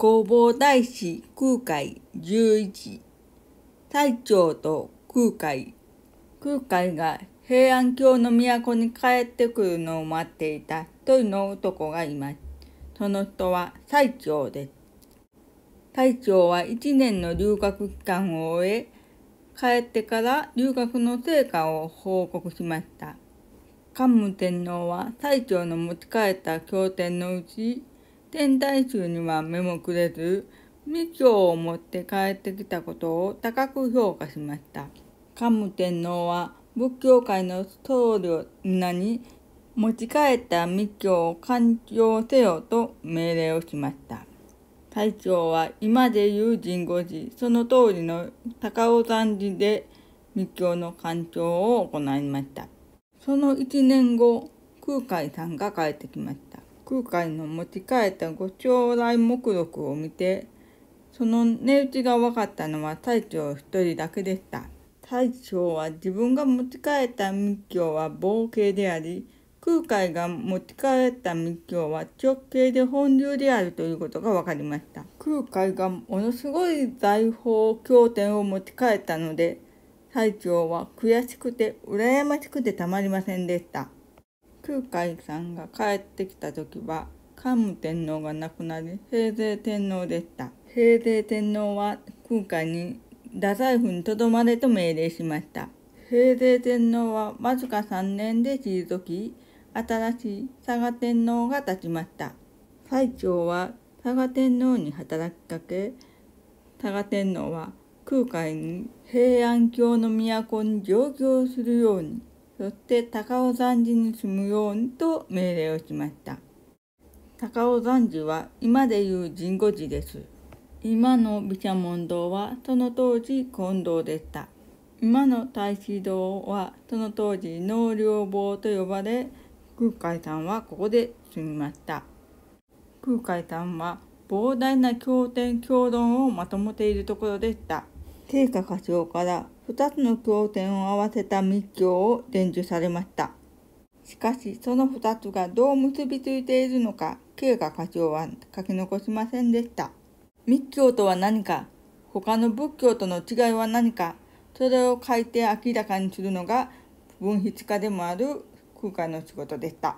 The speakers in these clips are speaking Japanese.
弘法大師空海11大長と空海空海が平安京の都に帰ってくるのを待っていた一人の男がいます。その人は最長です。隊長は1年の留学期間を終え、帰ってから留学の成果を報告しました。桓武天皇は最長の持ち帰った経典のうち、天台宗には目もくれず密教を持って帰ってきたことを高く評価しました桓武天皇は仏教界の僧侶なに持ち帰った密教を勘定せよと命令をしました大将は今で言う神護寺その当時の高尾山寺で密教の勘定を行いましたその一年後空海さんが帰ってきました空海の持ち帰ったご将来目録を見てその値打ちが分かったのは大将一人だけでした。大将は自分が持ち帰った密教は冒険であり空海が持ち帰った密教は直径で本流であるということが分かりました空海がものすごい財宝経典を持ち帰ったので最長は悔しくて羨ましくてたまりませんでした空海さんが帰ってきた時は桓武天皇が亡くなり平成天皇でした平成天皇は空海に太宰府にとどまれと命令しました平成天皇はわずか3年で退き新しい佐賀天皇が立ちました最長は佐賀天皇に働きかけ佐賀天皇は空海に平安京の都に上京するようにそして高尾山寺に住むようにと命令をしました。高尾山寺は今でいう神護寺です。今の毘沙門堂はその当時金堂でした。今の大子堂はその当時納涼坊と呼ばれ、空海さんはここで住みました。空海さんは膨大な経典経論をまとめているところでした。定価課長から2つの経典を合わせた密教を伝授されました。しかし、その2つがどう結びついているのか、経過課長は書き残しませんでした。密教とは何か、他の仏教との違いは何か、それを書いて明らかにするのが文筆家でもある空海の仕事でした。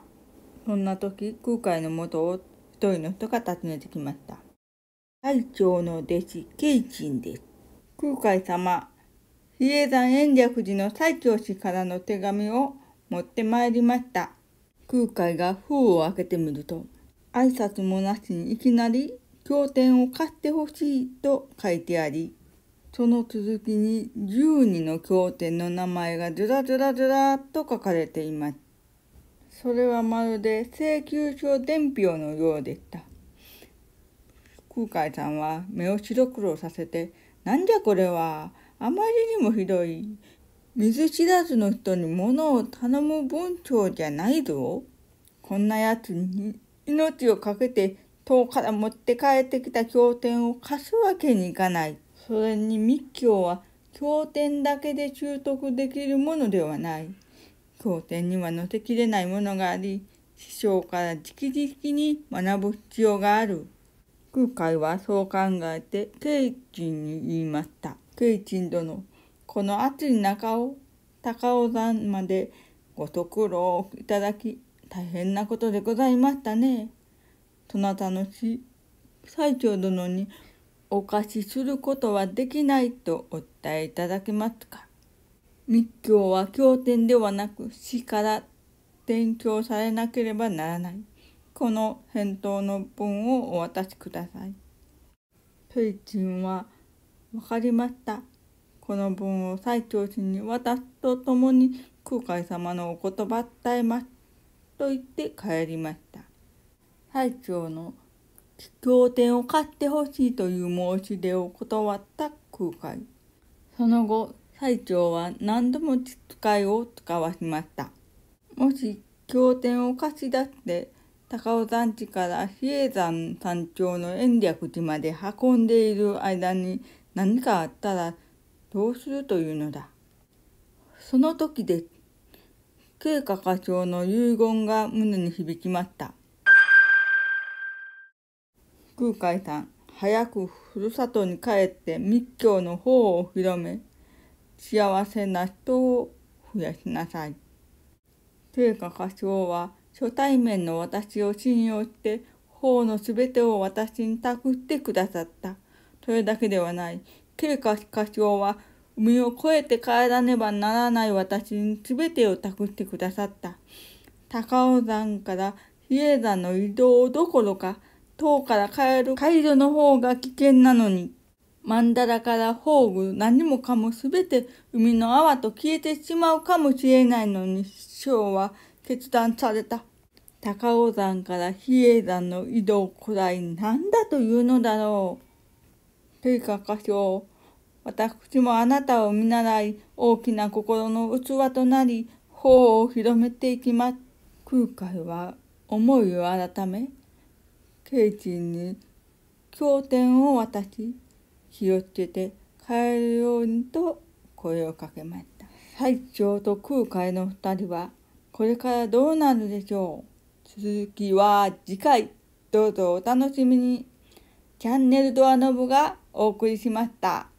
そんな時、空海の元を一人の人が訪ねてきました。最長の弟子、慶珍です。空海様、比叡山延暦寺の最京市からの手紙を持ってまいりました。空海が封を開けてみると、挨拶もなしにいきなり経典を買ってほしいと書いてあり、その続きに12の経典の名前がずらずらずらと書かれています。それはまるで請求書伝票のようでした。空海さんは目を白黒させてなんじゃこれは。あまりにもひどい。水知らずの人に物を頼む文章じゃないぞ。こんなやつに命を懸けて塔から持って帰ってきた経典を貸すわけにいかない。それに密教は経典だけで習得できるものではない。経典には載せきれないものがあり、師匠から直々に学ぶ必要がある。空海はそう考えて、慶珍に言いました。慶珍殿、この暑い中を高尾山までご足労いただき、大変なことでございましたね。そなたの死、最長殿にお貸しすることはできないとお伝えいただけますか。密教は経典ではなく死から伝教されなければならない。この返答の文をお渡しください。ペイチンは、わかりました。この文を最長氏に渡すとともに空海様のお言葉伝えます。と言って帰りました。最長の経典を買ってほしいという申し出を断った空海。その後、最長は何度も使いを使わしました。もし経典を貸し出して高尾山地から比叡山山頂の延暦寺まで運んでいる間に何かあったらどうするというのだ。その時で、慶華課長の遺言が胸に響きました。空海さん、早くふるさとに帰って密教の方を広め、幸せな人を増やしなさい。慶華課長は、初対面の私を信用して法のすべてを私に託してくださった。それだけではない。慶華歌唱は海を越えて帰らねばならない私にすべてを託してくださった。高尾山から比叡山の移動どころか、塔から帰る解除の方が危険なのに。曼荼羅から宝具何もかもすべて海の泡と消えてしまうかもしれないのに師匠は決断された。高尾山から比叡山の移動くらいなんだというのだろう。陛下か歌唱、私もあなたを見習い、大きな心の器となり、法を広めていきます。空海は思いを改め、慶珍に経典を渡し、気をつけて帰るようにと声をかけました。最長と空海の二人はこれからどうなるでしょう続きは次回どうぞお楽しみにチャンネルドアノブがお送りしました。